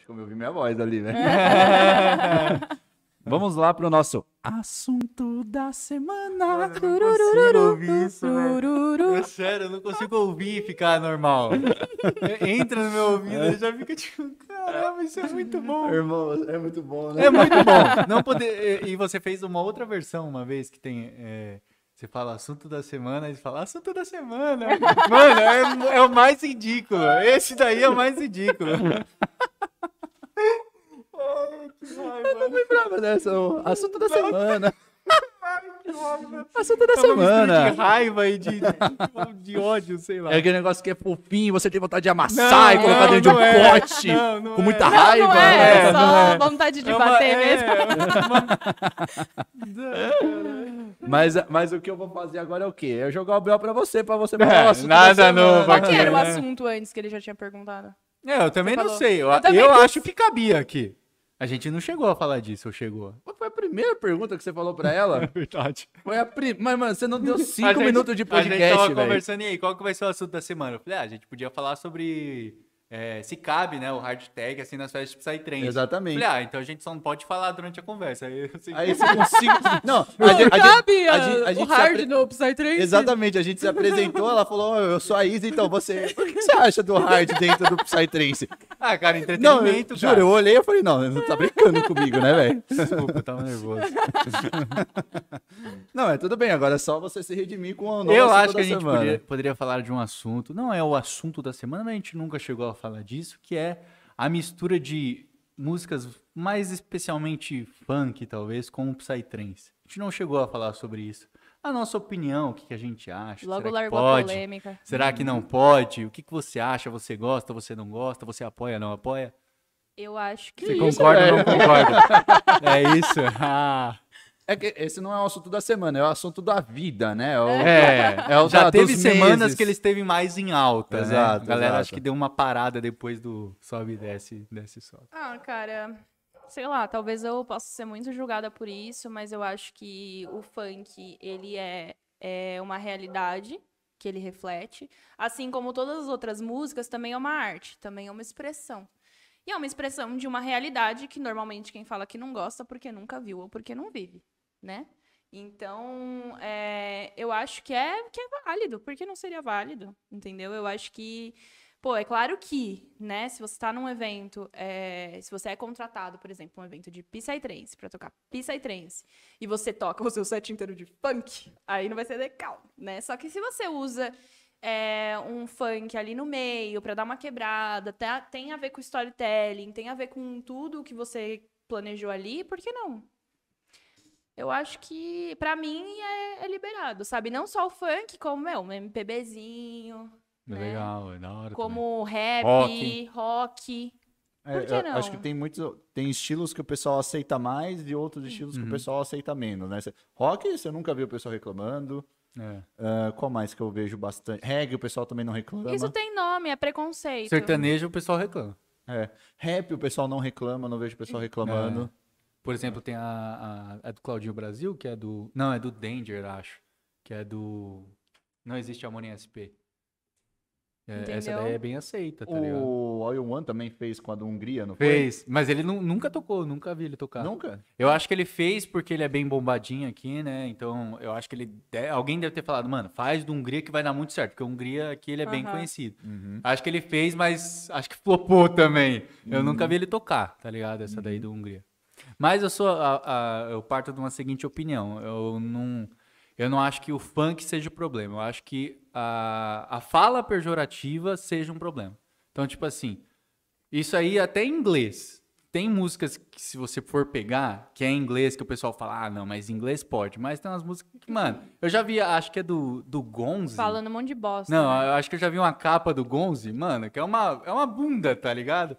Acho que eu ouvi minha voz ali, né? Vamos lá para o nosso assunto da semana. eu não consigo ouvir isso, velho. Eu, sério, eu não consigo ouvir e ficar normal. Entra no meu ouvido é. e já fica tipo, caramba, isso é muito bom. É irmão, é muito bom, né? É muito bom. Não poder... E você fez uma outra versão uma vez que tem... É... Você fala assunto da semana, e fala assunto da semana. Mano, é, é o mais ridículo. Esse daí é o mais ridículo. eu lembrava dessa. O assunto da semana. Né? Assunto da semana. De raiva e de, de, ódio, sei lá. É aquele negócio que é fofinho, você tem vontade de amassar não, e colocar não, dentro não de um é. pote. com é. muita raiva. Não é, é, é só é. vontade de bater mesmo. mas, mas o que eu vou fazer agora é o quê? Eu jogar o B.O. pra você, pra você mandar o assunto. Nada novo. Qual que era o né? assunto antes que ele já tinha perguntado? É, eu também não sei. Eu, eu, eu acho que cabia aqui. A gente não chegou a falar disso, ou chegou? Foi a primeira pergunta que você falou pra ela? É verdade. Foi a primeira. Mas, mano, você não deu cinco gente, minutos de podcast, velho. A gente tava véio. conversando e aí, qual que vai ser o assunto da semana? Eu falei, ah, a gente podia falar sobre é, se cabe, né, o hard tag, assim, nas festas de Psytrance. Exatamente. Falei, ah, então a gente só não pode falar durante a conversa. Aí, você consigo... não, não, a gente, cabe a, a, gente, a gente o hard apre... no Psytrance. Exatamente, a gente se apresentou, ela falou, oh, eu sou a Isa, então você... O que você acha do hard dentro do Psytrance? Ah, cara, entretenimento. Não, eu, cara. Juro, eu olhei e falei, não, não tá brincando comigo, né, velho? Desculpa, eu tava nervoso. não, é tudo bem, agora é só você se redimir com o novo Eu acho que a gente poderia, poderia, falar de um assunto, não é o assunto da semana, mas a gente nunca chegou a falar disso, que é a mistura de músicas, mais especialmente funk, talvez, com o Psytrance. A gente não chegou a falar sobre isso a nossa opinião, o que, que a gente acha. Logo será largou pode? a polêmica. Será que não pode? O que, que você acha? Você gosta, você não gosta? Você apoia, não apoia? Eu acho que. Você isso, concorda velho? ou não concorda? é isso. Ah. É que esse não é o assunto da semana, é o assunto da vida, né? É, o, é, é, é o já da, teve semanas meses. que ele esteve mais em alta, né? Exato, A galera exato. acho que deu uma parada depois do sobe e desce, desce e sobe. Ah, cara, sei lá, talvez eu possa ser muito julgada por isso, mas eu acho que o funk, ele é, é uma realidade que ele reflete. Assim como todas as outras músicas, também é uma arte, também é uma expressão. E é uma expressão de uma realidade que normalmente quem fala que não gosta porque nunca viu ou porque não vive, né? Então, é, eu acho que é, que é válido, porque não seria válido, entendeu? Eu acho que Pô, é claro que, né, se você está num evento, é, se você é contratado, por exemplo, um evento de Psytrance, para tocar Psytrance, e você toca o seu set inteiro de funk, aí não vai ser legal, né? Só que se você usa é, um funk ali no meio para dar uma quebrada, tá, tem a ver com storytelling, tem a ver com tudo que você planejou ali, por que não? eu acho que, para mim, é, é, liberado, sabe? Não só o funk, como, meu, um MPBzinho, né? Legal, é da hora. Como também. rap, rock. rock. É, Por que não? Acho que tem muitos. Tem estilos que o pessoal aceita mais e outros estilos uhum. que o uhum. pessoal aceita menos, né? Rock, você nunca viu o pessoal reclamando. É. Uh, qual mais que eu vejo bastante? Reggae, o pessoal também não reclama. Isso tem nome, é preconceito. Sertanejo, o pessoal reclama. É. Rap, o pessoal não reclama, não vejo o pessoal é. reclamando. É. Por exemplo, tem a, a, é do Claudinho Brasil, que é do. Não, é do Danger, acho. Que é do. Não existe amor em SP. É, essa ideia é bem aceita, tá ligado? O All One também fez com a do Hungria, não fez, Fez, mas ele nunca tocou, nunca vi ele tocar. Nunca? Eu acho que ele fez porque ele é bem bombadinho aqui, né? Então, eu acho que ele... De... Alguém deve ter falado, mano, faz do Hungria que vai dar muito certo, porque o Hungria aqui ele é uhum. bem conhecido. Uhum. Acho que ele fez, mas acho que flopou também. Eu uhum. nunca vi ele tocar, tá ligado? Essa daí uhum. do Hungria. Mas eu sou... A, a, eu parto de uma seguinte opinião. Eu não... Eu não acho que o funk seja o problema. Eu acho que a, a fala pejorativa seja um problema. Então, tipo assim, isso aí até em inglês. Tem músicas que, se você for pegar, que é em inglês, que o pessoal fala, ah, não, mas em inglês pode. Mas tem umas músicas que, mano, eu já vi, acho que é do, do Gonzi. Falando um monte de bosta. Não, né? eu acho que eu já vi uma capa do Gonze, mano, que é uma, é uma bunda, tá ligado?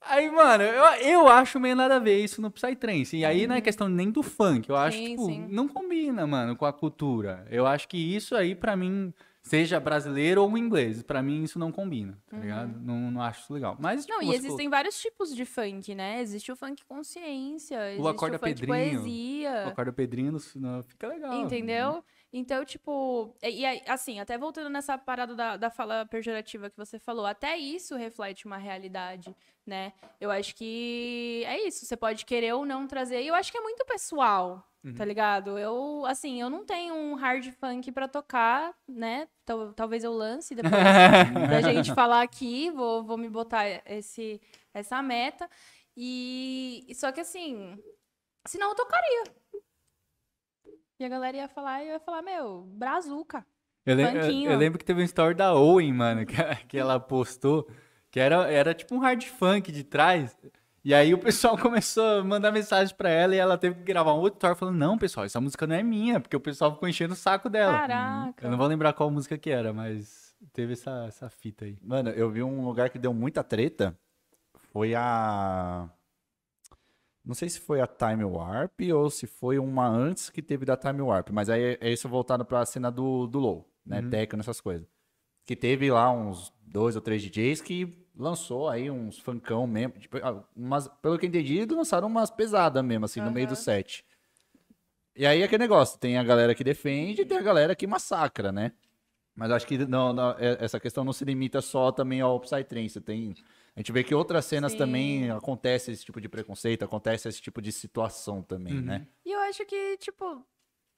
Aí, mano, eu, eu acho meio nada a ver isso no Psytrance. E aí uhum. não é questão nem do funk. Eu acho que, tipo, não combina, mano, com a cultura. Eu acho que isso aí, para mim, seja brasileiro ou inglês. Para mim isso não combina, tá uhum. ligado? Não, não acho isso legal. Mas tipo, Não, e existem vários tipos de funk, né? Existe o funk consciência, o acorda o funk pedrinho, poesia. O acorda pedrinho no, fica legal. Né? Entendeu? Né? Então, tipo, e, e assim, até voltando nessa parada da, da fala pejorativa que você falou, até isso reflete uma realidade, né? Eu acho que é isso, você pode querer ou não trazer. E eu acho que é muito pessoal, uhum. tá ligado? Eu, assim, eu não tenho um hard funk para tocar, né? Tal, talvez eu lance depois da gente falar aqui, vou, vou me botar esse, essa meta. E só que assim, senão eu tocaria. E a galera ia falar e ia falar, meu, brazuca. Eu, lembro, eu, eu lembro que teve um story da Owen, mano, que, que ela postou, que era, era tipo um hard funk de trás. E aí o pessoal começou a mandar mensagem para ela e ela teve que gravar um outro tour falando: "Não, pessoal, essa música não é minha", porque o pessoal ficou enchendo o saco dela. Caraca. Eu não vou lembrar qual música que era, mas teve essa, essa fita aí. Mano, eu vi um lugar que deu muita treta. Foi a não sei se foi a Time Warp ou se foi uma antes que teve da Time Warp, mas aí é isso voltado para a cena do, do Low, né? Uhum. Tecno, essas coisas. Que teve lá uns dois ou três DJs que lançou aí uns funkão mesmo. Tipo, ah, umas, pelo que eu entendi, lançaram umas pesadas mesmo, assim, uhum. no meio do set. E aí é aquele negócio, tem a galera que defende e tem a galera que massacra, né? Mas acho que não, não, é, essa questão não se limita só também ao Psytrance. Tem, a gente vê que outras cenas Sim. também acontece esse tipo de preconceito, acontece esse tipo de situação também, né? uhum. né? E eu acho que, tipo,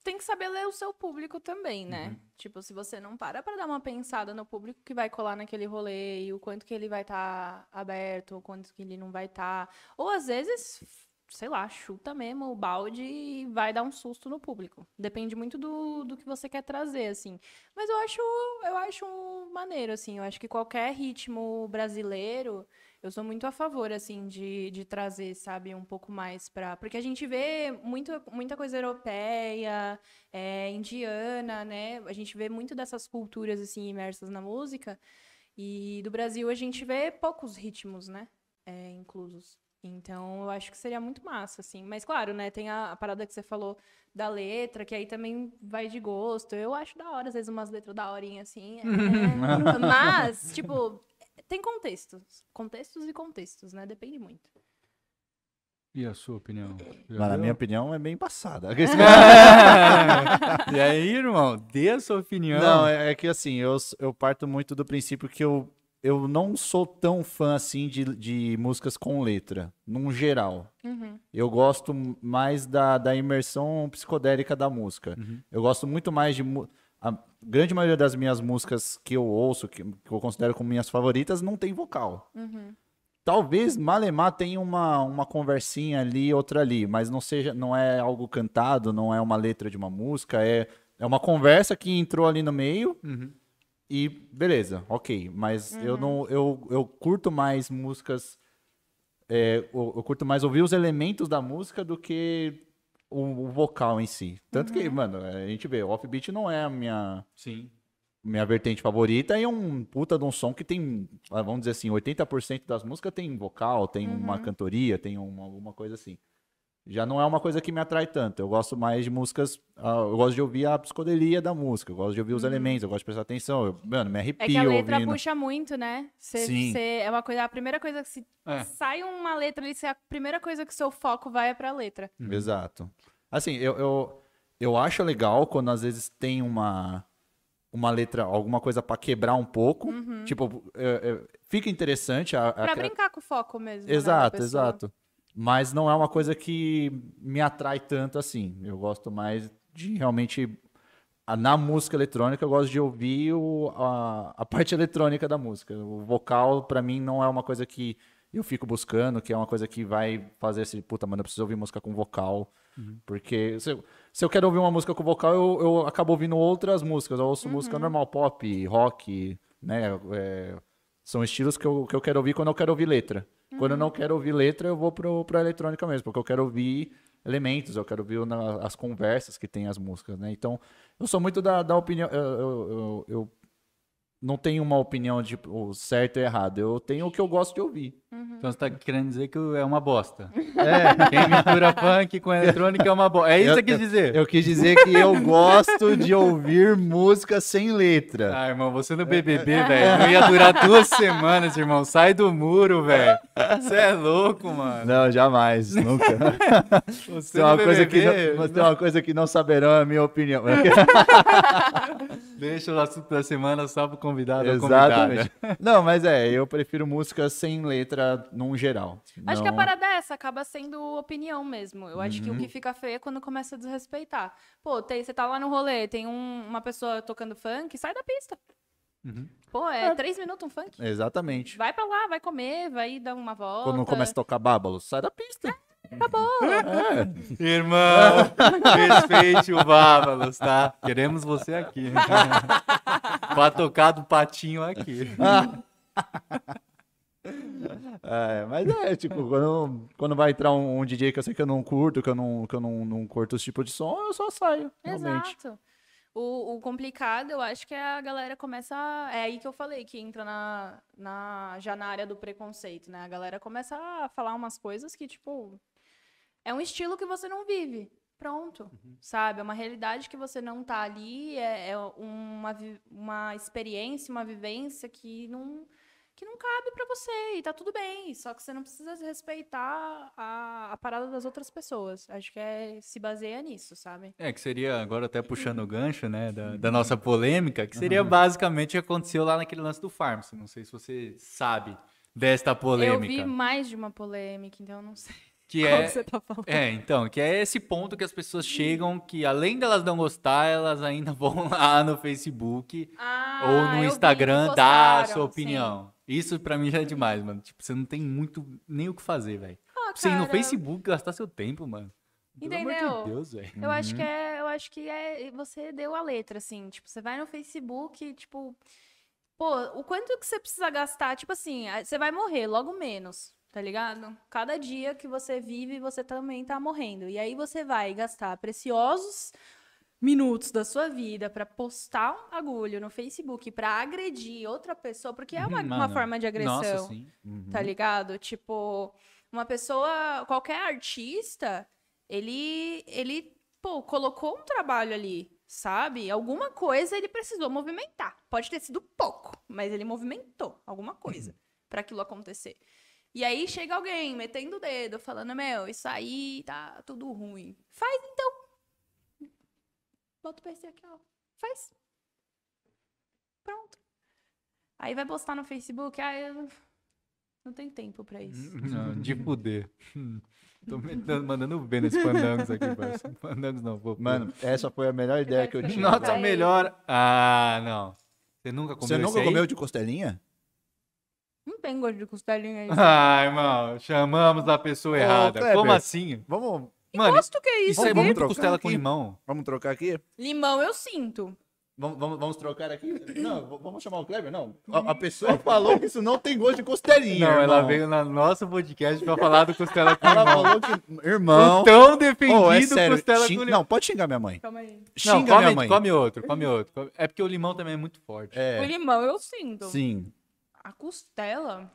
tem que saber ler o seu público também, né? Uhum. Tipo, se você não para para dar uma pensada no público que vai colar naquele rolê, e o quanto que ele vai estar tá aberto, o quanto que ele não vai estar. Tá. Ou às vezes, sei lá, chuta mesmo o balde e vai dar um susto no público. Depende muito do, do que você quer trazer, assim. Mas eu acho, eu acho maneiro, assim. Eu acho que qualquer ritmo brasileiro eu sou muito a favor, assim, de, de trazer, sabe, um pouco mais para Porque a gente vê muito, muita coisa europeia, é, indiana, né? A gente vê muito dessas culturas, assim, imersas na música. E do Brasil a gente vê poucos ritmos, né? É, inclusos. Então, eu acho que seria muito massa, assim. Mas, claro, né? Tem a, a, parada que você falou da letra, que aí também vai de gosto. Eu acho da hora, às vezes, umas letras da horinha, assim. É... Mas, tipo, tem contextos. Contextos e contextos, né? Depende muito. E a sua opinião? Mas na minha opinião é bem passada. e aí, irmão, dê a sua opinião. Não, é, é, que assim, eu, eu parto muito do princípio que eu, eu não sou tão fã assim de, de músicas com letra, num geral. Uhum. Eu gosto mais da, da imersão psicodélica da música. Uhum. Eu gosto muito mais de a grande maioria das minhas músicas que eu ouço, que, que eu considero como minhas favoritas, não tem vocal. Uhum. Talvez Malemar tenha uma, uma conversinha ali, outra ali, mas não seja, não é algo cantado, não é uma letra de uma música, é, é uma conversa que entrou ali no meio uhum. e beleza, ok. Mas uhum. eu não, eu, eu curto mais músicas, é, eu, eu curto mais ouvir os elementos da música do que o, vocal em si. Tanto uhum. que, mano, a gente vê, o offbeat não é a minha. Sim. Minha vertente favorita e é um puta de um som que tem, vamos dizer assim, 80% das músicas tem vocal, tem uhum. uma cantoria, tem uma, alguma coisa assim já não é uma coisa que me atrai tanto. Eu gosto mais de músicas, ah, eu gosto de ouvir a psicodelia da música, eu gosto de ouvir os uhum. elementos, eu gosto de prestar atenção, eu, mano, me arrepio É que a letra ouvindo. puxa muito, né? Cê, Sim. Cê, é uma coisa, a primeira coisa que se é. sai uma letra ali, a primeira coisa que o seu foco vai é pra letra. Uhum. Exato. Assim, eu, eu, eu acho legal quando às vezes tem uma uma letra, alguma coisa para quebrar um pouco. Uhum. Tipo, é, é, fica interessante. A, a, pra brincar com o foco mesmo. Né, exato, né, exato. Mas não é uma coisa que me atrai tanto assim. Eu gosto mais de realmente. Na música eletrônica, eu gosto de ouvir o, a, a parte eletrônica da música. O vocal, para mim, não é uma coisa que eu fico buscando, que é uma coisa que vai fazer esse, puta, mano, eu preciso ouvir música com vocal. Uhum. Porque se eu, se eu, quero ouvir uma música com vocal, eu, eu acabo ouvindo outras músicas. Eu ouço uhum. música normal, pop, rock, né? É, são estilos que eu, que eu quero ouvir quando eu quero ouvir letra. Quando eu não uhum. quero ouvir letra, eu vou pro, pro eletrônica mesmo, porque eu quero ouvir elementos, eu quero ouvir na, as conversas que tem as músicas, né? Então, eu sou muito da, da opinião. eu, eu, eu não tenho uma opinião de tipo, certo ou errado. Eu tenho o que eu gosto de ouvir. Uhum. Então você tá querendo dizer que é uma bosta. É, quem mistura funk com eletrônica é uma bosta. É isso eu, que eu quis dizer. Eu, eu quis dizer que eu gosto de ouvir música sem letra. Ah, irmão, você no BBB, é, é, é. velho, não ia durar duas semanas, irmão. Sai do muro, velho. Você é louco, mano. Não, jamais, nunca. Você tem é uma, BBB, coisa que não, não... uma coisa que não saberão é a minha opinião. Deixa o assunto da semana só pro convidado Exatamente. Não, mas é, eu prefiro música sem letra num geral. Acho não... que a parada é essa, acaba sendo opinião mesmo. Eu uhum. acho que o uhum. que fica feio é quando começa a desrespeitar. Pô, tem, você tá lá no rolê, tem um, uma pessoa tocando funk, sai da pista. Uhum. Pô, é, é, três minutos um funk? Exatamente. Vai pra lá, vai comer, vai dar uma volta. Quando começa a tocar bábalo, sai da pista. É. Acabou! É. Irmão, respeite o Vávalos, tá? Queremos você aqui. pra tocar do patinho aqui. É, mas é, tipo, quando, quando vai entrar um, um, DJ que eu sei que eu não curto, que eu não, que eu não, não curto esse tipo de som, eu só saio. Exato. Realmente. O, o, complicado, eu acho que é a galera começa. é aí que eu falei, que entra na, na, já na área do preconceito, né? A galera começa a falar umas coisas que, tipo. É um estilo que você não vive. Pronto. Uhum. Sabe? É uma realidade que você não tá ali. É, é uma, uma experiência, uma vivência que não que não cabe para você e tá tudo bem, só que você não precisa respeitar a, a parada das outras pessoas. Acho que é se baseia nisso, sabe? É, que seria, agora até puxando o uhum. gancho, né, da, uhum. da nossa polêmica, que seria uhum. basicamente o que aconteceu lá naquele lance do Farms. Não sei se você sabe desta polêmica. Eu vi mais de uma polêmica, então eu não sei. Que é, tá é, então, que é esse ponto que as pessoas uhum. chegam que além delas não gostar, elas ainda vão lá no Facebook ah, ou no Instagram dar a sua opinião. Sim. Isso pra mim já é demais, mano. Tipo, você não tem muito nem o que fazer, velho. Ah, tipo, você ir no Facebook gastar seu tempo, mano. Pelo amor de Deus, velho. Eu acho que uhum. é, eu acho que é, você deu a letra assim, tipo, você vai no Facebook, tipo, pô, o quanto que você precisa gastar, tipo assim, você vai morrer logo menos, tá ligado? Cada dia que você vive, você também tá morrendo. E aí você vai gastar preciosos minutos da sua vida para postar um agulho no Facebook para agredir outra pessoa, porque é uma, uhum. uma forma de agressão. Nossa, sim. Uhum. Tá ligado? Tipo, uma pessoa, qualquer artista, ele ele pô, colocou um trabalho ali, sabe? Alguma coisa ele precisou movimentar. Pode ter sido pouco, mas ele movimentou alguma coisa uhum. para aquilo acontecer. E aí chega alguém metendo o dedo, falando: Meu, isso aí tá tudo ruim. Faz então bota o PC aqui, ó. Faz. Pronto. Aí vai postar no Facebook, ah, eu... não tem tempo pra isso. Não, de poder Tô mandando ver nesse Fandangos aqui, parceiro. não, vou. Mano, essa foi a melhor ideia que eu tinha. Nossa, a melhor. Ah, não. Você nunca comeu Você nunca comeu de costelinha? Não tem gosto de costelinha aí. Ai, ah, irmão, chamamos a pessoa errada. Kleber, Como assim? Vamos Mano, gosto que é isso. Isso aí, é vamos trocar costela aqui? com limão. Vamos trocar aqui? Limão eu sinto. Vamos, vamos, vamos, trocar aqui? Não, vamos chamar o Kleber? Não. Uhum. A, a pessoa falou que isso não tem gosto de costelinha. Não, irmão. ela veio na nossa podcast pra falar do costela com limão. Ela falou que, irmão. O tão defendido oh, é sério, costela xing... com limão. Não, pode xingar minha mãe. Calma aí. Xinga não, come, minha mãe. Come outro, come outro. É porque o limão também é muito forte. É. O limão eu sinto. Sim. A costela.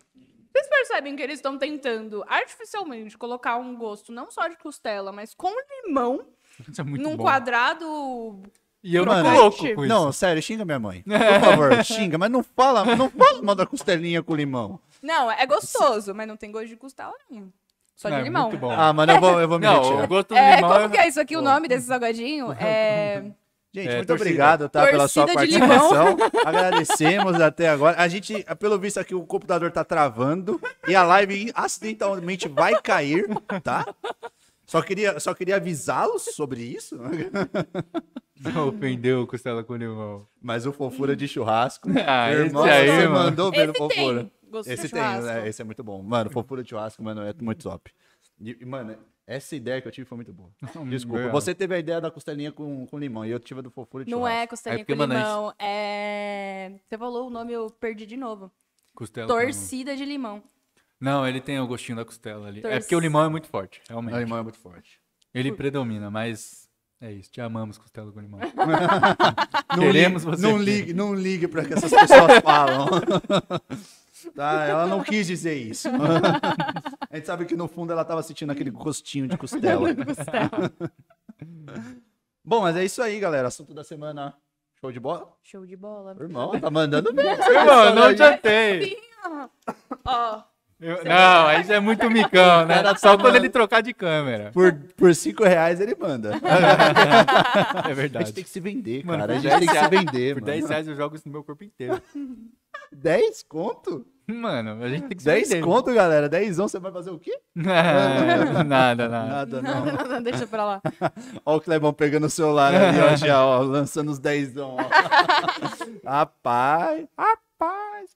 Vocês percebem que eles estão tentando artificialmente colocar um gosto não só de costela, mas com limão é num bom. quadrado e eu Mano, louco Não, sério, xinga minha mãe. Por favor, xinga, mas não fala, não fala mal da costelinha com limão. Não, é gostoso, mas não tem gosto de costela nenhum. Só não, de é limão. É ah, mas eu vou, eu vou me não, retirar. gosto do é, limão como é... que é isso aqui? O nome desse salgadinho é... Gente, é, muito torcida. obrigado tá, pela sua participação. Agradecemos até agora. A gente, pelo visto aqui, o computador tá travando e a live acidentalmente vai cair, tá? Só queria, só queria avisá-los sobre isso. Não ofendeu o Costela com limão. Mas o Fofura de Churrasco. Ah, irmão, esse aí, você mano. mandou o Fofura. Tem. esse tem, né? esse é muito bom. Mano, Fofura de Churrasco, mano, é muito top. E, mano, essa ideia que eu tive foi muito boa. Hum, Desculpa. Meu. Você teve a ideia da costelinha com, com limão e eu tive a do fofura de Não churrasco. é costelinha é com é limão. Antes. É... Você falou o nome, eu perdi de novo. Costela Torcida de limão. Não, ele tem o gostinho da costela ali. Torcida. É porque o limão é muito forte, realmente. O limão é muito forte. Ele Por... predomina, mas é isso. Te amamos, costela com limão. não Queremos ligue, você. Não ligue, não ligue para que essas pessoas falam. tá, ela não quis dizer isso. A gente sabe que no fundo ela tava sentindo aquele gostinho de costela. Bom, mas é isso aí, galera. Assunto da semana. Show de bola? Show de bola. Irmão, tá mandando bem. Irmão, não adiantei. Ó. Eu, não, aí já é muito micão, né? Era só quando ele trocar de câmera. Por, por cinco reais ele manda. é verdade. A gente tem que se vender, mano, cara. A gente tem que se vender, Por mano. 10 reais eu jogo isso no meu corpo inteiro. 10 conto? Mano, a gente tem que 10 conto, galera. 10 você vai fazer o quê? nada, nada. Nada, não. Nada, nada, deixa pra lá. ó o Clebão pegando o celular ali, ó, já, ó, lançando os 10 ó. rapaz, rapaz.